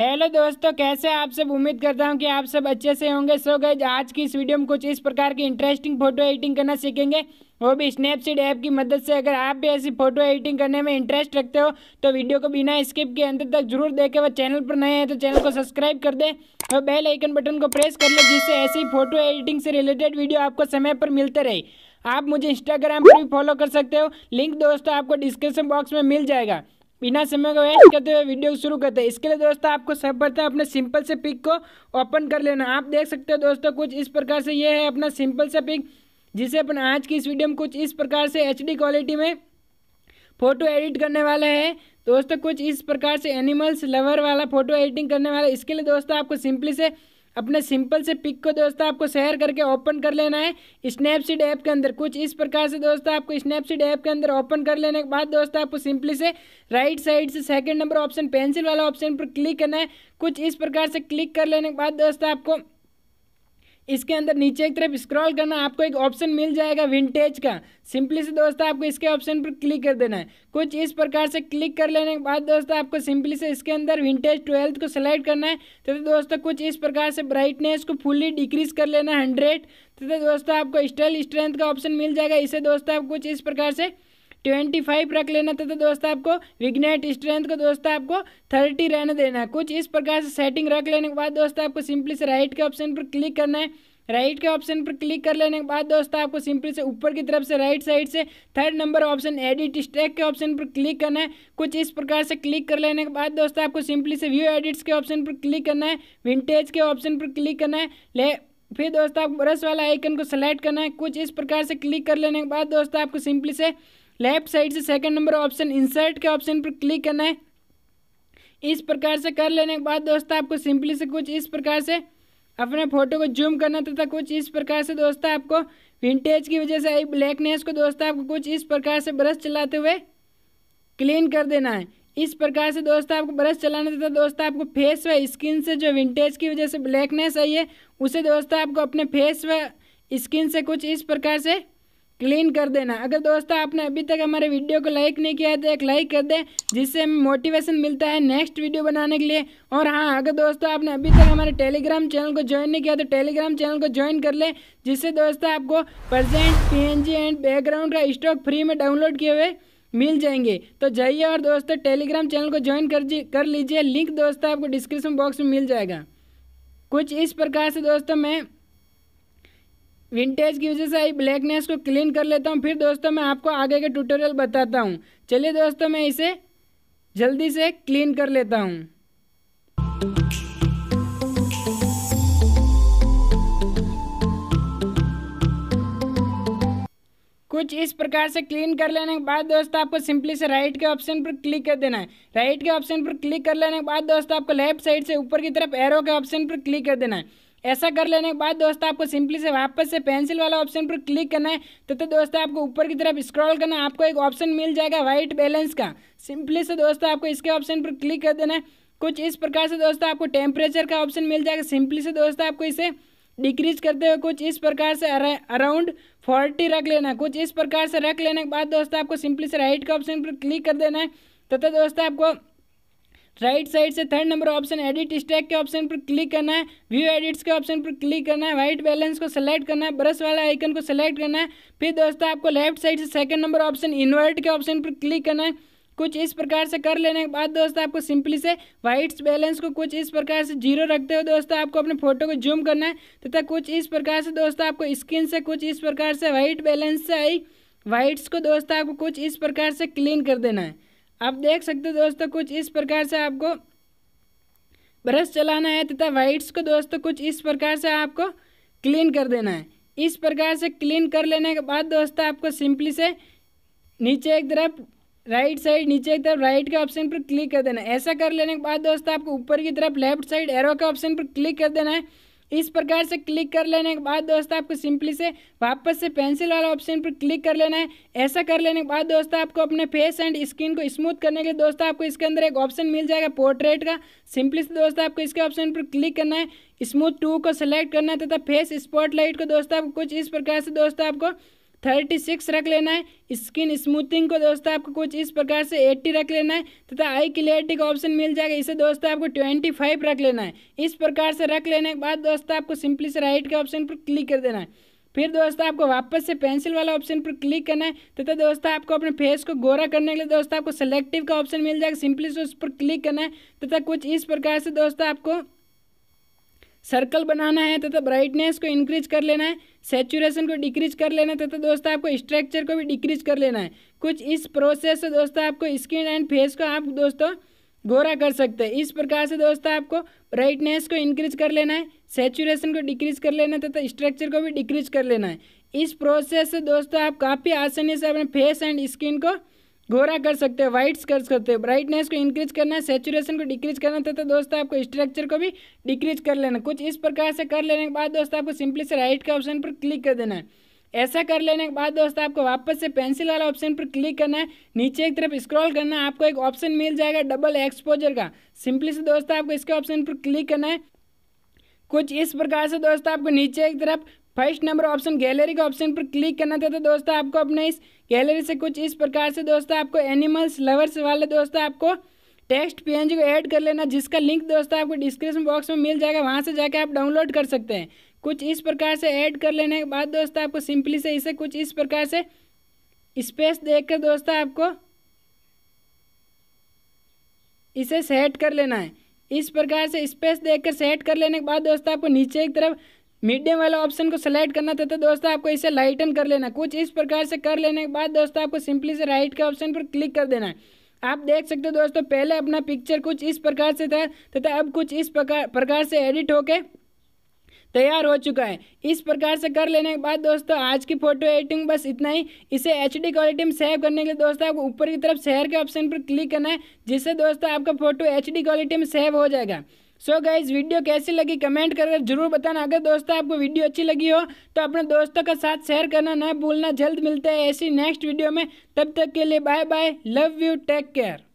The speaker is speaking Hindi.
हेलो दोस्तों कैसे आप सब उम्मीद करता हूँ कि आप सब अच्छे से होंगे सो गए आज की इस वीडियो में कुछ इस प्रकार की इंटरेस्टिंग फोटो एडिटिंग करना सीखेंगे वो भी स्नैपसीड ऐप की मदद से अगर आप भी ऐसी फोटो एडिटिंग करने में इंटरेस्ट रखते हो तो वीडियो को बिना स्किप के अंत तक जरूर देखें वह चैनल पर नए हैं तो चैनल को सब्सक्राइब कर दें और बेल आइकन बटन को प्रेस कर लें जिससे ऐसी फोटो एडिटिंग से रिलेटेड वीडियो आपको समय पर मिलते रहे आप मुझे इंस्टाग्राम पर भी फॉलो कर सकते हो लिंक दोस्तों आपको डिस्क्रिप्शन बॉक्स में मिल जाएगा बिना समय को वेस्ट करते हुए वीडियो शुरू करते हैं इसके लिए दोस्तों आपको सब प्रथम अपने सिंपल से पिक को ओपन कर लेना आप देख सकते हो दोस्तों कुछ इस प्रकार से ये है अपना सिंपल सा पिक जिसे अपन आज की इस वीडियो में कुछ इस प्रकार से एच क्वालिटी में फ़ोटो एडिट करने वाला है दोस्तों कुछ इस प्रकार से एनिमल्स लवर वाला फ़ोटो एडिटिंग करने वाला इसके लिए दोस्तों आपको सिंपली से अपने सिंपल से पिक को दोस्तों आपको शेयर करके ओपन कर लेना है स्नैपसीड ऐप के अंदर कुछ इस प्रकार से दोस्तों आपको स्नैपसीड ऐप के अंदर ओपन कर लेने के बाद दोस्तों आपको सिंपली से राइट साइड से सेकेंड नंबर ऑप्शन पेंसिल वाला ऑप्शन पर क्लिक करना है कुछ इस प्रकार से क्लिक कर लेने के बाद दोस्तों आपको इसके अंदर नीचे एक तरफ स्क्रॉल करना आपको एक ऑप्शन मिल जाएगा विंटेज का सिंपली से दोस्तों आपको इसके ऑप्शन पर क्लिक कर देना है कुछ इस प्रकार से क्लिक कर लेने के बाद दोस्तों आपको सिंपली से इसके अंदर विंटेज ट्वेल्थ को सिलेक्ट करना है तो, तो, दोस्तों कुछ इस प्रकार से ब्राइटनेस को फुल्ली डिक्रीज कर लेना है हंड्रेड तो, तो, दोस्तों आपको स्टाइल स्ट्रेंथ का ऑप्शन मिल जाएगा इसे दोस्तों आप कुछ इस प्रकार से ट्वेंटी फाइव रख लेना था तो दोस्तों आपको विग्नेट स्ट्रेंथ को दोस्तों आपको थर्टी रहने देना है कुछ इस प्रकार से सेटिंग रख लेने के बाद दोस्तों आपको सिंपली से राइट के ऑप्शन पर क्लिक करना है राइट के ऑप्शन पर क्लिक कर लेने के बाद दोस्तों आपको सिंपली से ऊपर की तरफ से राइट साइड से third number option edit stack के ऑप्शन पर क्लिक करना है कुछ इस प्रकार से क्लिक कर लेने के बाद दोस्तों आपको सिंपली से व्यू एडिट्स के ऑप्शन पर क्लिक करना है विंटेज के ऑप्शन पर क्लिक करना है ले फिर दोस्तों आपको ब्रश वाला आइकन को सेलेक्ट करना है कुछ इस प्रकार से क्लिक कर लेने के बाद दोस्तों आपको सिंपली से लेफ्ट साइड से सेकंड नंबर ऑप्शन इंसर्ट के ऑप्शन पर क्लिक करना है इस प्रकार से कर लेने के बाद दोस्तों आपको सिंपली से कुछ इस प्रकार से अपने फोटो को जूम करना तथा कुछ इस प्रकार से दोस्तों आपको विंटेज की वजह से आई ब्लैकनेस को दोस्तों आपको कुछ इस प्रकार से ब्रश चलाते हुए क्लीन कर देना है इस प्रकार से दोस्तों आपको ब्रश चलाना तथा दोस्तों आपको फेस व स्किन से जो विंटेज की वजह से ब्लैकनेस आई है उसे दोस्तों आपको अपने फेस व स्किन से कुछ इस प्रकार से क्लीन कर देना अगर दोस्तों आपने अभी तक हमारे वीडियो को लाइक नहीं किया है तो एक लाइक कर दें जिससे हमें मोटिवेशन मिलता है नेक्स्ट वीडियो बनाने के लिए और हाँ अगर दोस्तों आपने अभी तक हमारे टेलीग्राम चैनल को ज्वाइन नहीं किया तो टेलीग्राम चैनल को ज्वाइन कर लें जिससे दोस्तों आपको प्रजेंट पी एंड बैकग्राउंड का स्टॉक फ्री में डाउनलोड किए हुए मिल जाएंगे तो जाइए और दोस्तों टेलीग्राम चैनल को ज्वाइन कर कर लीजिए लिंक दोस्तों आपको डिस्क्रिप्शन बॉक्स में मिल जाएगा कुछ इस प्रकार से दोस्तों मैं विंटेज की वजह से आई ब्लैकनेस को क्लीन कर लेता हूँ फिर दोस्तों मैं आपको आगे के ट्यूटोरियल बताता हूँ चलिए दोस्तों मैं इसे जल्दी से क्लीन कर लेता हूँ कुछ इस प्रकार से क्लीन कर लेने के बाद दोस्तों आपको सिंपली से राइट के ऑप्शन पर क्लिक कर देना है राइट के ऑप्शन पर क्लिक कर लेने के बाद दोस्तों आपको लेफ्ट साइड से ऊपर की तरफ एरो के ऑप्शन पर क्लिक कर देना है ऐसा कर लेने के बाद दोस्तों आपको सिंपली से वापस से पेंसिल वाला ऑप्शन पर क्लिक करना है तो तो दोस्तों आपको ऊपर की तरफ स्क्रॉल करना है आपको एक ऑप्शन मिल जाएगा वाइट बैलेंस का सिंपली से दोस्तों आपको इसके ऑप्शन पर क्लिक कर देना है कुछ इस प्रकार से दोस्तों आपको टेम्परेचर का ऑप्शन मिल जाएगा सिंपली से दोस्तों आपको इसे डिक्रीज करते हुए कुछ इस प्रकार से अराउंड फोर्टी रख लेना कुछ इस प्रकार से रख लेने के बाद दोस्तों आपको सिंपली से राइट का ऑप्शन पर क्लिक कर देना है तथा तो, तो दोस्तों आपको राइट साइड से third number option edit stack के ऑप्शन पर क्लिक करना है व्यू एडिट्स के ऑप्शन पर क्लिक करना है व्हाइट बैलेंस को सेलेक्ट करना है ब्रश वाला आइकन को सेलेक्ट करना है फिर दोस्तों आपको लेफ्ट साइड से सेकंड नंबर ऑप्शन इन्वर्ट के ऑप्शन पर क्लिक करना है कुछ इस प्रकार से कर लेने के बाद दोस्तों आपको सिंपली से वाइट बैलेंस को कुछ इस प्रकार से जीरो रखते हुए दोस्तों आपको अपने फोटो को जूम करना है तथा कुछ इस प्रकार से दोस्तों आपको स्क्रीन से कुछ इस प्रकार से वाइट बैलेंस से आई वाइट्स को दोस्तों आपको कुछ इस प्रकार से क्लीन कर देना है आप देख सकते हो दोस्तों कुछ इस प्रकार से आपको ब्रश चलाना है तथा वाइट्स को दोस्तों कुछ इस प्रकार से आपको क्लीन कर देना है इस प्रकार से क्लीन कर लेने के बाद दोस्तों आपको सिंपली से नीचे एक तरफ राइट साइड नीचे एक तरफ राइट के ऑप्शन पर क्लिक कर देना है ऐसा कर लेने के बाद दोस्तों आपको ऊपर की तरफ लेफ्ट साइड एरो के ऑप्शन पर क्लिक कर देना है इस प्रकार से क्लिक कर लेने के बाद दोस्तों आपको सिंपली से वापस से पेंसिल वाला ऑप्शन पर क्लिक कर लेना है ऐसा कर लेने के बाद दोस्तों आपको अपने फेस एंड स्किन को स्मूथ करने के लिए दोस्तों आपको इसके अंदर एक ऑप्शन मिल जाएगा पोर्ट्रेट का सिंपली से दोस्तों आपको इसके ऑप्शन पर क्लिक करना है स्मूथ टू को सिलेक्ट करना है तथा फेस स्पॉटलाइट को दोस्तों आपको कुछ इस प्रकार से दोस्तों आपको थर्टी सिक्स रख लेना है स्किन स्मूथिंग को दोस्तों आपको कुछ इस प्रकार से एट्टी रख लेना है तथा आई क्लियरिटी का ऑप्शन मिल जाएगा इसे दोस्तों आपको ट्वेंटी फाइव रख लेना है इस प्रकार से रख लेने के बाद दोस्तों आपको सिंपली से राइट के ऑप्शन पर क्लिक कर देना है फिर दोस्तों आपको वापस से पेंसिल वाला ऑप्शन पर क्लिक करना है तथा दोस्तों आपको अपने फेस को गोरा करने के लिए दोस्तों आपको सेलेक्टिव का ऑप्शन मिल जाएगा सिंपली से उस पर क्लिक करना है तथा कुछ इस प्रकार से दोस्तों आपको सर्कल बनाना है तथा तो ब्राइटनेस तो को इंक्रीज कर लेना है सेचुरेशन को डिक्रीज कर लेना है तथा तो दोस्तों आपको स्ट्रक्चर को भी डिक्रीज कर लेना है कुछ इस प्रोसेस से दोस्तों आपको स्किन एंड फेस को आप दोस्तों गोरा कर सकते हैं इस प्रकार से दोस्तों आपको ब्राइटनेस को इंक्रीज कर लेना है सेचुरेशन को डिक्रीज कर लेना है तथा स्ट्रक्चर को भी डिक्रीज कर लेना है इस प्रोसेस से दोस्तों आप काफ़ी आसानी से अपने फेस एंड स्किन को गोरा कर सकते हैं व्हाइट्स कर सकते हैं ब्राइटनेस को इंक्रीज करना है सेचुरेशन को डिक्रीज करना था तो, तो दोस्तों आपको स्ट्रक्चर को भी डिक्रीज कर लेना कुछ इस प्रकार से कर लेने के बाद दोस्तों आपको सिंपली से राइट के ऑप्शन पर क्लिक कर देना है ऐसा कर लेने के बाद दोस्तों आपको वापस से पेंसिल वाला ऑप्शन पर क्लिक करना है नीचे एक तरफ स्क्रॉल करना है आपको एक ऑप्शन मिल जाएगा डबल एक्सपोजर का सिंपली से दोस्तों आपको इसके ऑप्शन पर क्लिक करना है कुछ इस प्रकार से दोस्तों आपको नीचे एक तरफ फर्स्ट नंबर ऑप्शन गैलरी का ऑप्शन पर क्लिक करना था तो दोस्तों आपको अपने इस गैलरी से कुछ इस प्रकार से दोस्तों आपको एनिमल्स लवर्स वाले दोस्तों आपको टेक्स्ट पी को ऐड कर लेना जिसका लिंक दोस्तों आपको डिस्क्रिप्शन बॉक्स में मिल जाएगा वहाँ से जाके आप डाउनलोड कर सकते हैं कुछ इस प्रकार से ऐड कर लेने के बाद दोस्तों आपको सिंपली से इसे कुछ इस प्रकार से स्पेस देख कर दोस्तों आपको इसे सेट कर लेना है इस प्रकार से स्पेस देख कर सेट कर लेने के बाद दोस्तों आपको नीचे की तरफ मिड डे वाला ऑप्शन को सेलेक्ट करना था तो दोस्तों आपको इसे लाइटन कर लेना कुछ इस प्रकार से कर लेने के बाद दोस्तों आपको सिंपली से राइट के ऑप्शन पर क्लिक कर देना है आप देख सकते हो दोस्तों पहले अपना पिक्चर कुछ इस प्रकार से था तथा तो तो अब कुछ इस प्रकार प्रकार से एडिट होके तैयार हो चुका है इस प्रकार से कर लेने के बाद दोस्तों आज की फोटो एडिटिंग बस इतना ही इसे एच क्वालिटी में सेव करने के लिए दोस्तों आपको ऊपर की तरफ शेयर के ऑप्शन पर क्लिक करना है जिससे दोस्तों आपका फोटो एच क्वालिटी में सेव हो जाएगा सो so गाइज वीडियो कैसी लगी कमेंट कर जरूर बताना अगर दोस्तों आपको वीडियो अच्छी लगी हो तो अपने दोस्तों के साथ शेयर करना ना भूलना जल्द मिलते हैं ऐसी नेक्स्ट वीडियो में तब तक के लिए bye bye love you take care